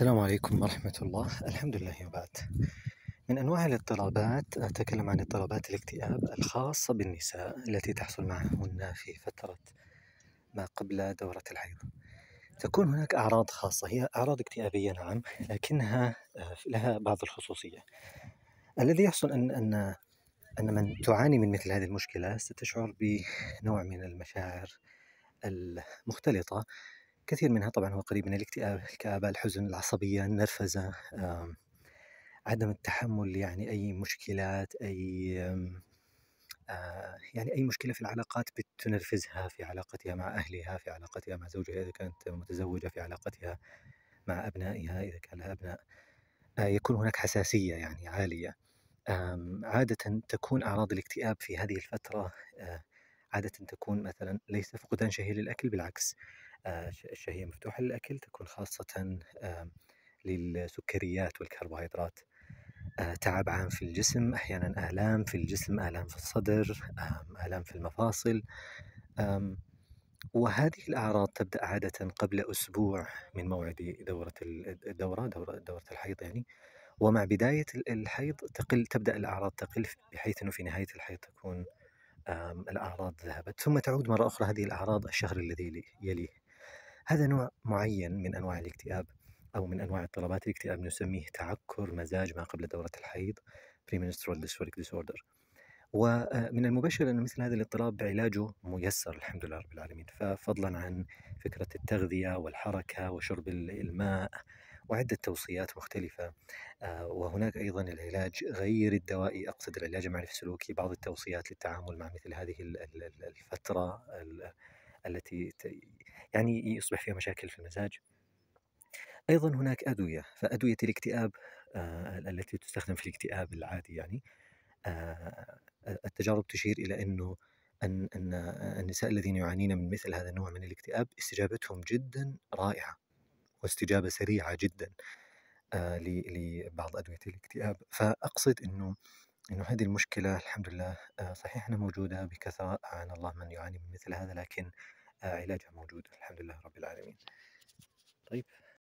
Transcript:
السلام عليكم ورحمة الله الحمد لله وبعد من أنواع الاضطرابات أتكلم عن اضطرابات الاكتئاب الخاصة بالنساء التي تحصل معهن في فترة ما قبل دورة الحيض تكون هناك أعراض خاصة هي أعراض اكتئابية نعم لكنها آه، لها بعض الخصوصية الذي يحصل أن أن أن من تعاني من مثل هذه المشكلة ستشعر بنوع من المشاعر المختلطة كثير منها طبعا هو قريب من الاكتئاب الكآبة الحزن العصبية النرفزة عدم التحمل يعني أي مشكلات أي آه، يعني أي مشكلة في العلاقات بتنرفزها في علاقتها مع أهلها في علاقتها مع زوجها إذا كانت متزوجة في علاقتها مع أبنائها إذا كان لها أبناء آه، يكون هناك حساسية يعني عالية عادة تكون أعراض الاكتئاب في هذه الفترة آه، عادة تكون مثلا ليس فقدان شهية للأكل بالعكس آه، الشهية مفتوحة للأكل تكون خاصة آه، للسكريات والكربوهيدرات آه، تعب عام في الجسم أحيانا آلام في الجسم آلام في الصدر آلام في المفاصل وهذه الأعراض تبدأ عادة قبل أسبوع من موعد دورة الدورة دورة, الحيض يعني ومع بداية الحيض تقل تبدأ الأعراض تقل بحيث أنه في نهاية الحيض تكون الأعراض ذهبت ثم تعود مرة أخرى هذه الأعراض الشهر الذي يليه هذا نوع معين من أنواع الاكتئاب أو من أنواع اضطرابات الاكتئاب نسميه تعكر مزاج ما قبل دورة الحيض premenstrual dysphoric disorder ومن آه، المبشر أن مثل هذا الاضطراب علاجه ميسر الحمد لله رب العالمين ففضلا عن فكرة التغذية والحركة وشرب الماء وعدة توصيات مختلفة آه، وهناك أيضا العلاج غير الدوائي أقصد العلاج المعرفي السلوكي بعض التوصيات للتعامل مع مثل هذه الفترة التي يعني يصبح فيها مشاكل في المزاج ايضا هناك ادويه فادويه الاكتئاب آه، التي تستخدم في الاكتئاب العادي يعني آه، التجارب تشير الى انه ان ان النساء الذين يعانين من مثل هذا النوع من الاكتئاب استجابتهم جدا رائعه واستجابه سريعه جدا آه، لبعض ادويه الاكتئاب فاقصد انه إنه هذه المشكلة الحمد لله آه، صحيح أنها موجودة بكثرة أعان الله من يعاني من مثل هذا لكن آه، علاجها موجود الحمد لله رب العالمين طيب